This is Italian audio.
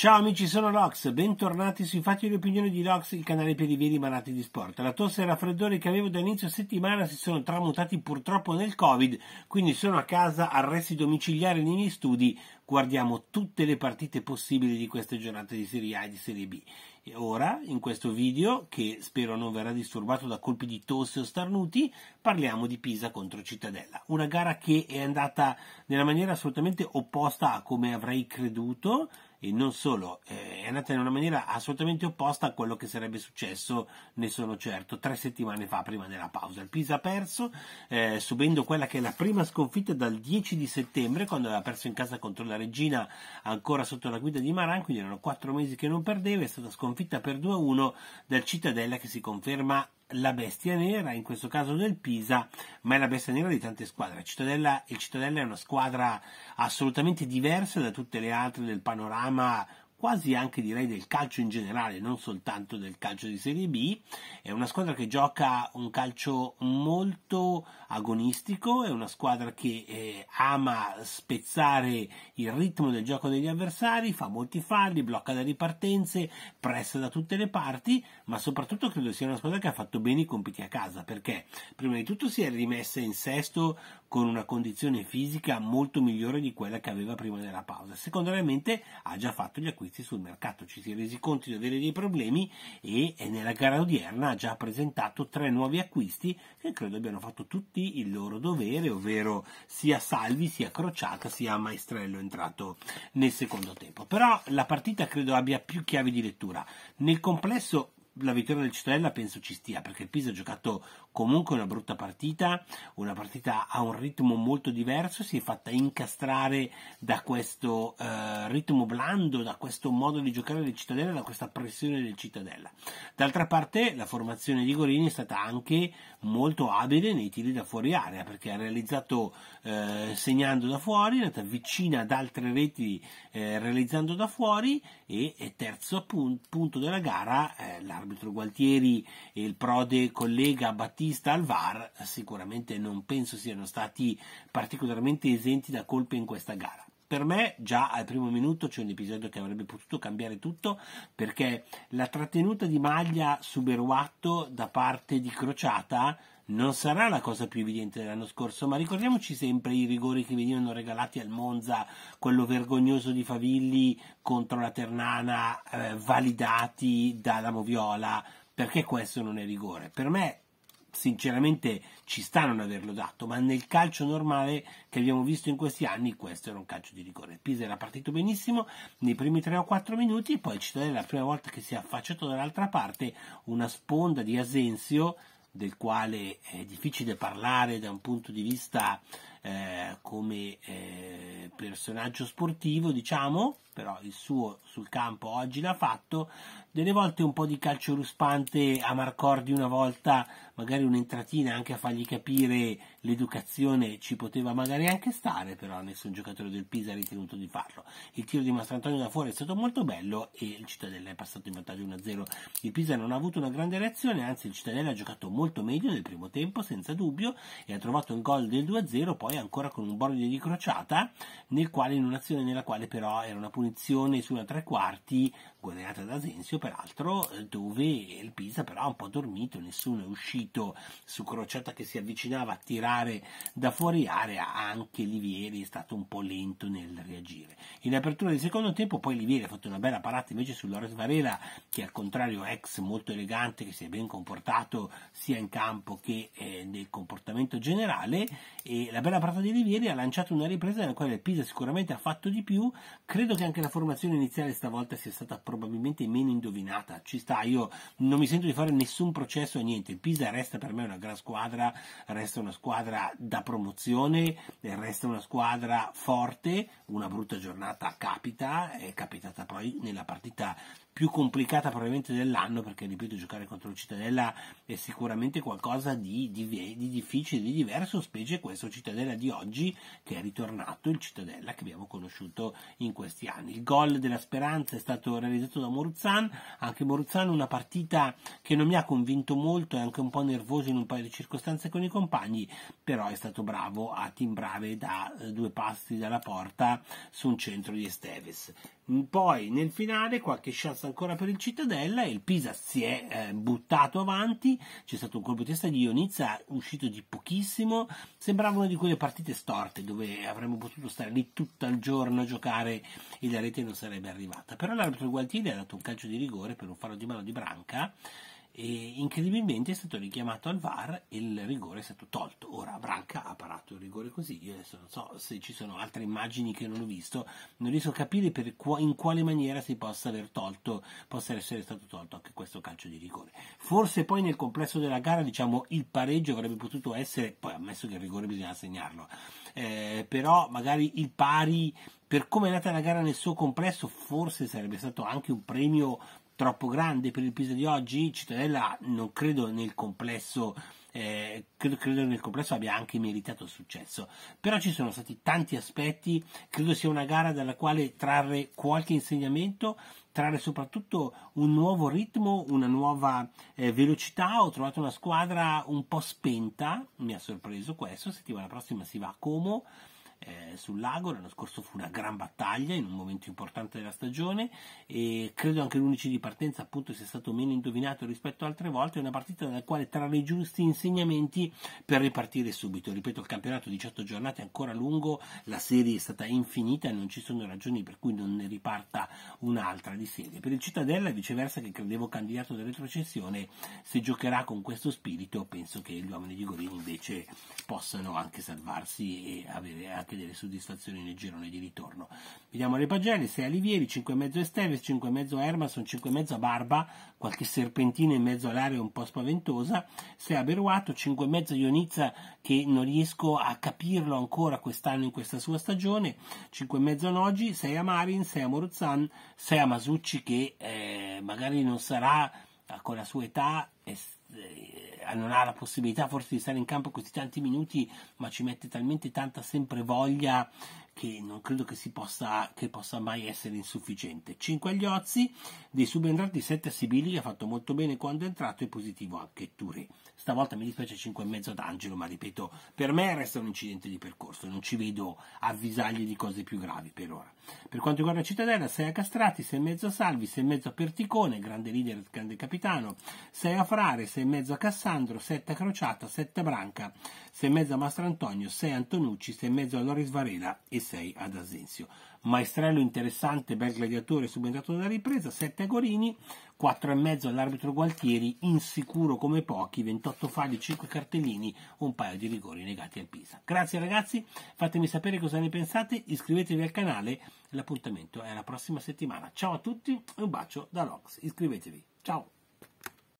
Ciao amici, sono Lox, bentornati sui fatti e le opinioni di Lox, il canale per i veri malati di sport. La tosse e il raffreddore che avevo da inizio settimana si sono tramutati purtroppo nel Covid, quindi sono a casa, arresti domiciliari nei miei studi, guardiamo tutte le partite possibili di queste giornate di Serie A e di Serie B. E ora, in questo video, che spero non verrà disturbato da colpi di tosse o starnuti, parliamo di Pisa contro Cittadella. Una gara che è andata nella maniera assolutamente opposta a come avrei creduto, e non solo, eh, è andata in una maniera assolutamente opposta a quello che sarebbe successo, ne sono certo, tre settimane fa prima della pausa. Il Pisa ha perso, eh, subendo quella che è la prima sconfitta dal 10 di settembre, quando aveva perso in casa contro la Regina ancora sotto la guida di Maran, quindi erano quattro mesi che non perdeva, è stata sconfitta per 2-1 dal Cittadella che si conferma la bestia nera, in questo caso del Pisa, ma è la bestia nera di tante squadre. Cittadella, il Cittadella è una squadra assolutamente diversa da tutte le altre del panorama quasi anche direi del calcio in generale, non soltanto del calcio di Serie B. È una squadra che gioca un calcio molto agonistico, è una squadra che eh, ama spezzare il ritmo del gioco degli avversari, fa molti falli, blocca le ripartenze, pressa da tutte le parti, ma soprattutto credo sia una squadra che ha fatto bene i compiti a casa, perché prima di tutto si è rimessa in sesto con una condizione fisica molto migliore di quella che aveva prima della pausa. Secondariamente ha già fatto gli acquisti acquisti sul mercato, ci si è resi conto di avere dei problemi e nella gara odierna ha già presentato tre nuovi acquisti che credo abbiano fatto tutti il loro dovere, ovvero sia Salvi, sia Crociata, sia Maestrello entrato nel secondo tempo. Però la partita credo abbia più chiavi di lettura. Nel complesso la vittoria del Cittadella penso ci stia, perché il Pisa ha giocato comunque una brutta partita, una partita a un ritmo molto diverso, si è fatta incastrare da questo eh, ritmo blando, da questo modo di giocare del Cittadella, da questa pressione del Cittadella. D'altra parte la formazione di Gorini è stata anche molto abile nei tiri da fuori area, perché ha realizzato eh, segnando da fuori, è andata vicina ad altre reti eh, realizzando da fuori e, e terzo punto, punto della gara eh, l'arbitro l'arbitro Gualtieri e il prode collega Battista Alvar sicuramente non penso siano stati particolarmente esenti da colpe in questa gara per me già al primo minuto c'è un episodio che avrebbe potuto cambiare tutto perché la trattenuta di maglia su Beruatto da parte di Crociata non sarà la cosa più evidente dell'anno scorso, ma ricordiamoci sempre i rigori che venivano regalati al Monza, quello vergognoso di Favilli contro la Ternana, eh, validati dalla Moviola, perché questo non è rigore. Per me, sinceramente, ci sta non averlo dato, ma nel calcio normale che abbiamo visto in questi anni, questo era un calcio di rigore. Pisa era partito benissimo nei primi 3 o 4 minuti e poi Cittadella, la prima volta che si è affacciato dall'altra parte, una sponda di Asensio del quale è difficile parlare da un punto di vista eh, come eh, personaggio sportivo, diciamo, però il suo sul campo oggi l'ha fatto, delle volte un po' di calcio ruspante a Marcordi una volta, magari un'entratina anche a fargli capire l'educazione ci poteva magari anche stare, però nessun giocatore del Pisa ha ritenuto di farlo. Il tiro di Mastrantonio da fuori è stato molto bello e il Cittadella è passato in vantaggio 1-0. Il Pisa non ha avuto una grande reazione, anzi il Cittadella ha giocato molto meglio nel primo tempo, senza dubbio, e ha trovato un gol del 2-0, poi ancora con un bordo di crociata, nel quale, in un'azione nella quale però era una punizione punizione sulla tre quarti guadagnata da Asensio peraltro eh, dove il Pisa però ha un po' dormito nessuno è uscito su crociata che si avvicinava a tirare da fuori area anche Livieri è stato un po' lento nel reagire in apertura del secondo tempo poi Livieri ha fatto una bella parata invece su Lorenz Varela che al contrario ex molto elegante che si è ben comportato sia in campo che eh, nel comportamento generale e la bella parata di Livieri ha lanciato una ripresa nella quale il Pisa sicuramente ha fatto di più credo che anche la formazione iniziale stavolta sia stata probabilmente meno indovinata, ci sta, io non mi sento di fare nessun processo a niente, il Pisa resta per me una gran squadra, resta una squadra da promozione, resta una squadra forte, una brutta giornata capita, è capitata poi nella partita più complicata probabilmente dell'anno, perché ripeto, giocare contro il Cittadella è sicuramente qualcosa di, di, di difficile, di diverso, specie questo Cittadella di oggi che è ritornato, il Cittadella che abbiamo conosciuto in questi anni. Il gol della speranza è stato realizzato da Moruzzan, anche Moruzzan una partita che non mi ha convinto molto, è anche un po' nervoso in un paio di circostanze con i compagni, però è stato bravo a timbrare da eh, due passi dalla porta su un centro di Esteves. Mm, poi nel finale qualche chance ancora per il Cittadella e il Pisa si è eh, buttato avanti, c'è stato un colpo di testa di Ionizza uscito di pochissimo, sembrava una di quelle partite storte dove avremmo potuto stare lì tutto il giorno a giocare e la rete non sarebbe arrivata. Però l'arbitro Gualtieri ha dato un calcio di rigore per un fallo di mano di Branca e incredibilmente è stato richiamato al VAR e il rigore è stato tolto. Ora Branca ha parato il rigore così. Io adesso non so se ci sono altre immagini che non ho visto, non riesco a capire qu- in quale maniera si possa aver tolto, possa essere stato tolto anche questo calcio di rigore. Forse poi nel complesso della gara, diciamo, il pareggio avrebbe potuto essere, poi ammesso che il rigore bisogna segnarlo, eh, però magari il pari per come è andata la gara nel suo complesso forse sarebbe stato anche un premio troppo grande per il Pisa di oggi? Cittadella non credo nel complesso eh, credo, credo nel complesso abbia anche meritato il successo. Però ci sono stati tanti aspetti, credo sia una gara dalla quale trarre qualche insegnamento, trarre soprattutto un nuovo ritmo, una nuova eh, velocità. Ho trovato una squadra un po' spenta, mi ha sorpreso questo, settimana prossima si va a Como eh, sul lago, l'anno scorso fu una gran battaglia in un momento importante della stagione e credo anche l'11 di partenza appunto sia stato meno indovinato rispetto ad altre volte, è una partita dalla quale trarre i giusti insegnamenti per ripartire subito, ripeto il campionato 18 giornate è ancora lungo, la serie è stata infinita e non ci sono ragioni per cui non ne riparta un'altra di serie, per il Cittadella e viceversa che credevo candidato da retrocessione, se giocherà con questo spirito penso che gli uomini di Gorini invece possano anche salvarsi e avere anche delle soddisfazioni nel girone di ritorno. Vediamo le pagelle, 6 Alivieri, 5,5 Esteves, 5,5 Hermason, 5,5 Barba, qualche serpentina in mezzo all'area un po' spaventosa, 6 Aberuato, 5,5 Ionizza che non riesco a capirlo ancora quest'anno in questa sua stagione, 5,5 Noggi, 6 a Marin, 6 a Moruzzan, 6 a Masucci che eh, magari non sarà con la sua età eh, non ha la possibilità forse di stare in campo questi tanti minuti, ma ci mette talmente tanta sempre voglia che non credo che, si possa, che possa mai essere insufficiente. 5 agli Ozzi, dei subentrati 7 a Sibili che ha fatto molto bene quando è entrato e positivo anche Touré. Stavolta mi dispiace e mezzo ad Angelo, ma ripeto, per me resta un incidente di percorso, non ci vedo avvisagli di cose più gravi per ora. Per quanto riguarda Cittadella, 6 a Castrati, e mezzo a Salvi, e mezzo a Perticone, grande leader, grande capitano, 6 a Frare, e mezzo a Cassandro, 7 a Crociata, 7 a Branca, e mezzo a Mastro Antonio, 6 a Antonucci, e mezzo a Loris Varela e 26 ad Asensio. Maestrello interessante, bel gladiatore subentrato nella ripresa, 7 a Gorini, 4,5 all'arbitro Gualtieri, insicuro come pochi, 28 falli, 5 cartellini, un paio di rigori negati al Pisa. Grazie ragazzi, fatemi sapere cosa ne pensate, iscrivetevi al canale, l'appuntamento è la prossima settimana. Ciao a tutti e un bacio da Lox, iscrivetevi, ciao!